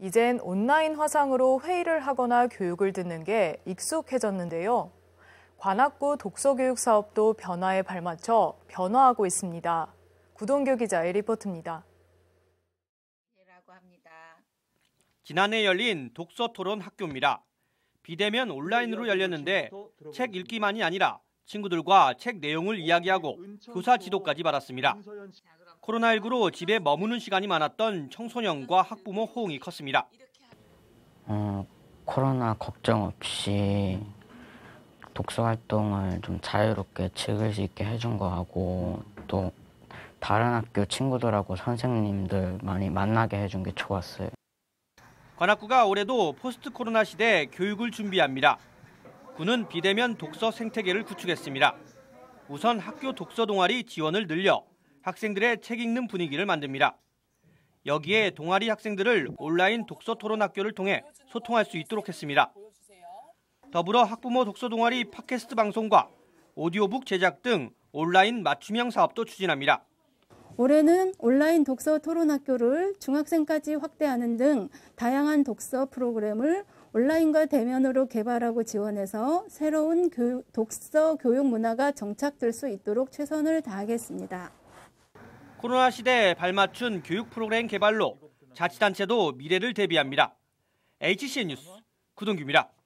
이젠 온라인 화상으로 회의를 하거나 교육을 듣는 게 익숙해졌는데요. 관악구 독서교육 사업도 변화에 발맞춰 변화하고 있습니다. 구동교 기자의 리포트입니다. 지난해 열린 독서 토론 학교입니다. 비대면 온라인으로 열렸는데 책 읽기만이 아니라 친구들과 책 내용을 이야기하고 교사 지도까지 받았습니다. 코로나19로 집에 머무는 시간이 많았던 청소년과 학부모 호응이 컸습니다. 어, 코로나 걱정 없이 독서 활동을 좀 자유롭게 즐길 수 있게 해준 거하고 또 다른 학교 친구들하고 선생님들 많이 만나게 해준 게 좋았어요. 관악구가 올해도 포스트 코로나 시대 교육을 준비합니다. 구는 비대면 독서 생태계를 구축했습니다. 우선 학교 독서 동아리 지원을 늘려 학생들의 책 읽는 분위기를 만듭니다. 여기에 동아리 학생들을 온라인 독서 토론 학교를 통해 소통할 수 있도록 했습니다. 더불어 학부모 독서 동아리 팟캐스트 방송과 오디오북 제작 등 온라인 맞춤형 사업도 추진합니다. 올해는 온라인 독서 토론 학교를 중학생까지 확대하는 등 다양한 독서 프로그램을 온라인과 대면으로 개발하고 지원해서 새로운 교육, 독서 교육 문화가 정착될 수 있도록 최선을 다하겠습니다. 코로나 시대에 발맞춘 교육 프로그램 개발로 자치단체도 미래를 대비합니다. HCN 뉴스 구동규입니다.